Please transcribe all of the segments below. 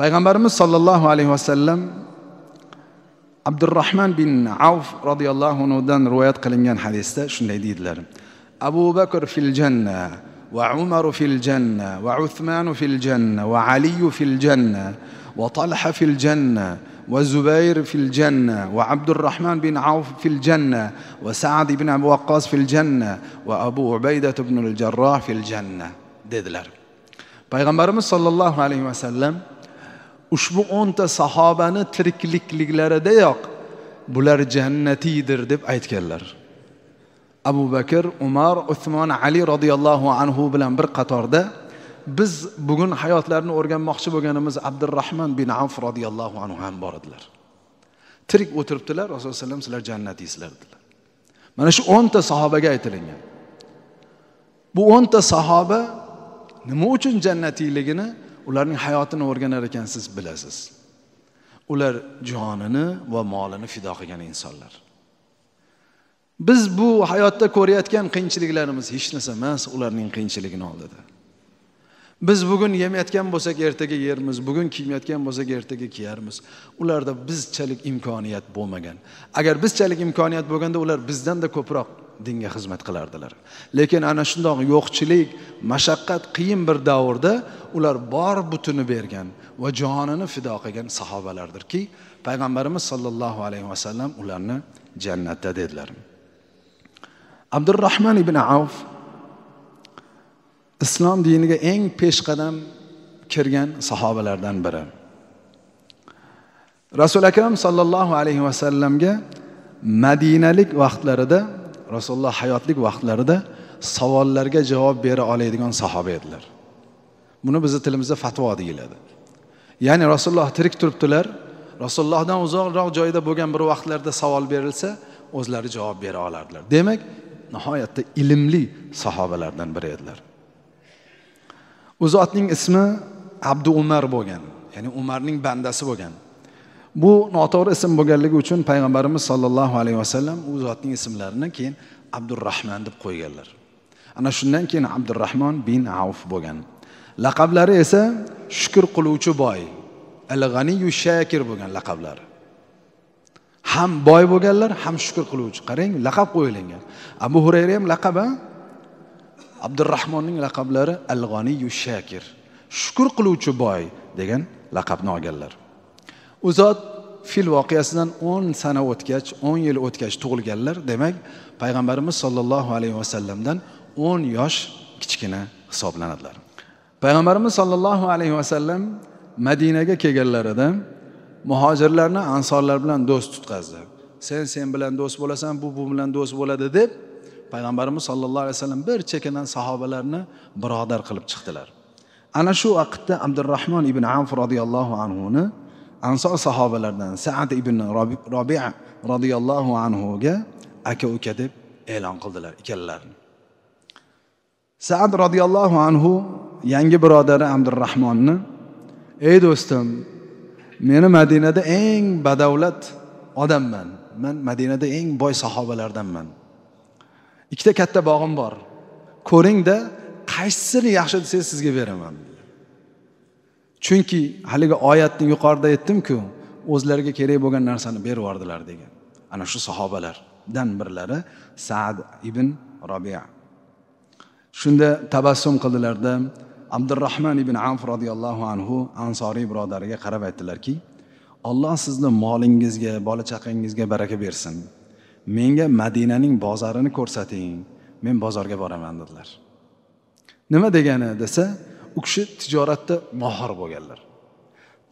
Peygamberimiz sallallahu aleyhi ve sellem Abdurrahman bin avf radıyallahu anh'dan rivayet kılınan hadiste shunday dediler. abu Bekir fil cenne ve umar fil cenne ve Uthman fil cenne ve Ali fil cenne ve talha fil cenne وزبير في الجنة وعبد الرحمن بن عوف في الجنة وسعد بن أبي وقاص في الجنة وأبو عبيدة بن الجراح في الجنة dediler. Peygamberimiz sallallahu aleyhi ve sellem ushbu o'nta sahobani tiriklikliklaridayoq bular jannatiydir deb aytganlar abu bakr umar usmon ali roziyallohu anhu bilan bir qatorda biz bugun hayotlarini o'rganmoqchi bo'lganimiz abdurahmon bin avf roziyallohu anhu ham bor edilar tirik o'tiribdilar rasululloh alayhi vasallam sizlar jannatisizlar dedilar mana shu o'nta sahobaga aytilingan bu o'nta sahoba nima uchun jannatiyligini ularning hayotini o'rganar ekansiz bilasiz ular jonini va molini fido qilgan insonlar biz bu hayotda ko'rayotgan qiyinchiliklarimiz hech narsa emas ularning qiyinchiligini oldida biz bugun yemayotgan bo'lsak ertaga yermiz bugun kiymayotgan bo'lsak ertaga kiyarmiz ularda bizchalik imkoniyat bo'lmagan agar bizchalik imkoniyat bo'lganda ular bizdanda ko'proq dinga xizmat qilardilar lekin ana shundoq yo'qchilik mashaqqat qiyin bir davrda ular bor butini bergan va jonini fido qilgan sahobalardirki payg'ambarimiz sollallohu alayhi vasallam ularni jannatda dedilar abdurahmon ibn avf islom diniga eng peshqadam kirgan sahobalardan biri rasuli akram sollallohu alayhi vasallamga madinalik vaqtlarida rasululloh hayotlik vaqtlarida savollarga javob bera oladigan sahoba edilar buni bizni tilimizda fatvo deyiladi ya'ni rasululloh tirik turibdilar rasulullohdan uzoqroq joyda bo'lgan bir vaqtlarda savol berilsa o'zlari javob bera olardilar demak nihoyatda ilmli sahobalardan biri edilar u zotning ismi abdu umar bo'lgan ya'ni umarning bandasi bo'lgan bu noto'g'ri ism bo'lganligi uchun payg'ambarimiz sollallohu alayhi vasallam u zotning ismlarini keyin abdurahmon deb qo'yganlar ana shundan keyin abdurahmon bin avf bo'lgan laqablari esa shukur qiluvchi boy al g'aniyu shakir bo'lgan laqablari ham boy bo'lganlar ham shukur qiluvchi qarang laqab qo'yilgan abu hurayra ham laqab a abdurahmonning laqablari al g'oniyu shakir shukur qiluvchi boy degan laqabni olganlar u zot fil voqeasidan o'n sana o'tgach o'n yil o'tgach tug'ilganlar demak payg'ambarimiz sollallohu alayhi vasallamdan o'n yosh kichkina hisoblanadilar payg'ambarimiz sollallohu alayhi vasallam madinaga kelganlarida muhojirlarni ansorlar bilan do'st tutqazdi sen sen bilan do'st bo'lasan bu bu bilan do'st bo'ladi deb payg'ambarimiz sollallohu alayhi vasallam bir chekkadan sahobalarni birodar qilib chiqdilar ana shu vaqtda abdurahmon ibn avf roziyallohu anhuni ansor sahobalardan saad ibn robia roziyallohu anhuga aka uka deb e'lon qildilar ikkalalarini saad roziyallohu anhu yangi birodari abdurahmonni ey do'stim meni madinada eng badavlat odamman man madinada eng boy sahobalardanman ikkita katta bog'im bor ko'ringda qaysisini yaxshi desangiz sizga beraman chunki haligi oyatni yuqorida aytdimku o'zlariga kerak bo'lgan narsani berib yubordilar degan ana shu sahobalardan birlari sad ibn robiya shunda tabassum qildilarda abdurahmon ibn amf roziyallohu anhu ansoriy birodariga qarab aytdilarki alloh sizni molingizga bola chaqangizga baraka bersin menga madinaning bozorini ko'rsating men bozorga boraman dedilar nima degani desa u kishi tijoratda mohir bo'lganlar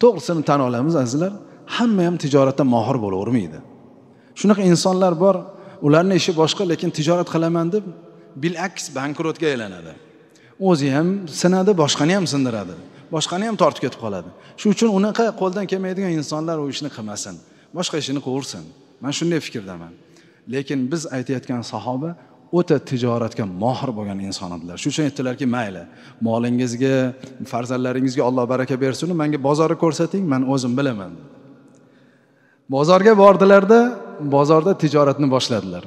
to'g'risini tan olamiz azizlar hamma ham tijoratda mohir bo'lavermaydi shunaqa insonlar bor ularni ishi boshqa lekin tijorat qilaman deb bilaks bankrotga aylanadi o'zi ham sinadi boshqani ham sindiradi boshqani ham tortib ketib qoladi shuning uchun unaqa qo'ldan kelmaydigan insonlar u ishni qilmasin boshqa ishini qilaversin man shunday fikrdaman lekin biz aytayotgan sahoba o'ta tijoratga mohir bo'lgan inson edilar shuning uchun aytdilarki mayli molingizga farzandlaringizga olloh baraka bersin manga bozorni ko'rsating man o'zim bilaman bozorga bordilarda bozorda tijoratni boshladilar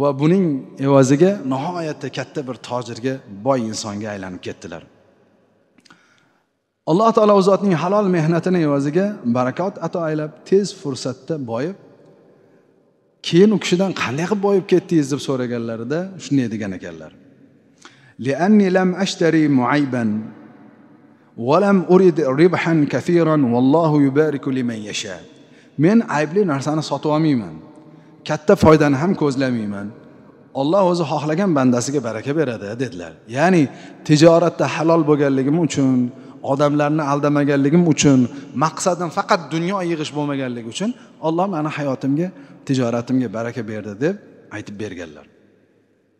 va buning evaziga nihoyatda katta bir tojirga boy insonga aylanib ketdilar alloh taolo u zotning halol mehnatini evaziga barakot ato aylab tez fursatda boyib keyin u kishidan qanday qilib boyib ketdingiz deb so'raganlarida shunday degan ekanlar men aybli narsani sotib olmayman katta foydani ham ko'zlamayman olloh o'zi xohlagan bandasiga baraka beradi dedilar ya'ni tijoratda halol bo'lganligim uchun odamlarni aldamaganligim uchun maqsadim faqat dunyo yig'ish bo'lmaganligi uchun olloh mani hayotimga tijoratimga baraka berdi deb aytib berganlar